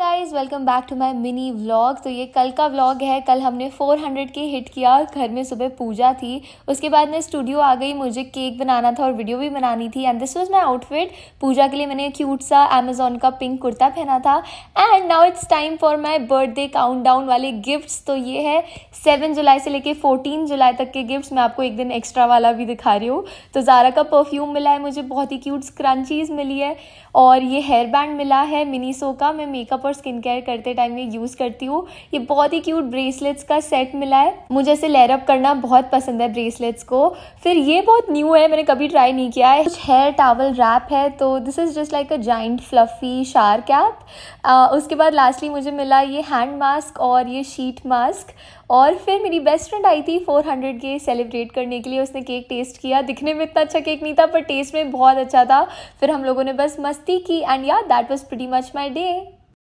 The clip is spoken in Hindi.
high guys welcome back to my mini vlog तो ये कल का व्लॉग है कल हमने 400 के हिट किया घर में सुबह पूजा थी उसके बाद मैं स्टूडियो आ गई मुझे केक बनाना था और वीडियो भी बनानी थी and this was my outfit पूजा के लिए मैंने क्यूट सा अमेजोन का पिंक कुर्ता पहना था and now it's time for my birthday countdown वाले गिफ्ट्स तो ये है सेवन जुलाई से लेकर फोर्टीन जुलाई तक के गिफ्ट्स मैं आपको एक दिन एक्स्ट्रा वाला भी दिखा रही हूँ तो ज़ारा का परफ्यूम मिला है मुझे बहुत ही क्यूट क्रंचीज मिली है और ये हेयर बैंड मिला है मिनी सो का मैं मेकअप और स्किन केयर करते टाइम ये यूज़ करती हूँ ये बहुत ही क्यूट ब्रेसलेट्स का सेट मिला है मुझे इसे लेरअप करना बहुत पसंद है ब्रेसलेट्स को फिर ये बहुत न्यू है मैंने कभी ट्राई नहीं किया है कुछ हेयर टावल रैप है तो this is just like a giant fluffy shower cap उसके बाद लास्टली मुझे मिला ये हैंड मास्क और ये शीट मास्क और फिर मेरी बेस्ट फ्रेंड आई थी 400 के सेलिब्रेट करने के लिए उसने केक टेस्ट किया दिखने में इतना अच्छा केक नहीं था पर टेस्ट में बहुत अच्छा था फिर हम लोगों ने बस मस्ती की and yeah that was pretty much my day